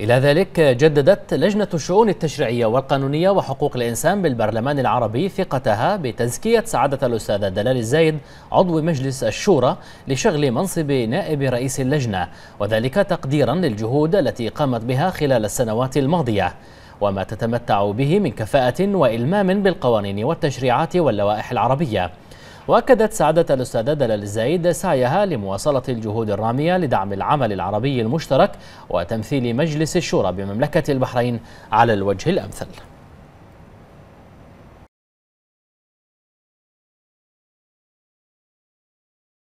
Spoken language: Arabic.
إلى ذلك جددت لجنة الشؤون التشريعية والقانونية وحقوق الإنسان بالبرلمان العربي ثقتها بتزكية سعادة الأستاذ دلال الزايد عضو مجلس الشورى لشغل منصب نائب رئيس اللجنة وذلك تقديرا للجهود التي قامت بها خلال السنوات الماضية وما تتمتع به من كفاءة وإلمام بالقوانين والتشريعات واللوائح العربية وأكدت سعادة الأستاذة دلال الزايد سعيها لمواصلة الجهود الرامية لدعم العمل العربي المشترك وتمثيل مجلس الشورى بمملكة البحرين على الوجه الأمثل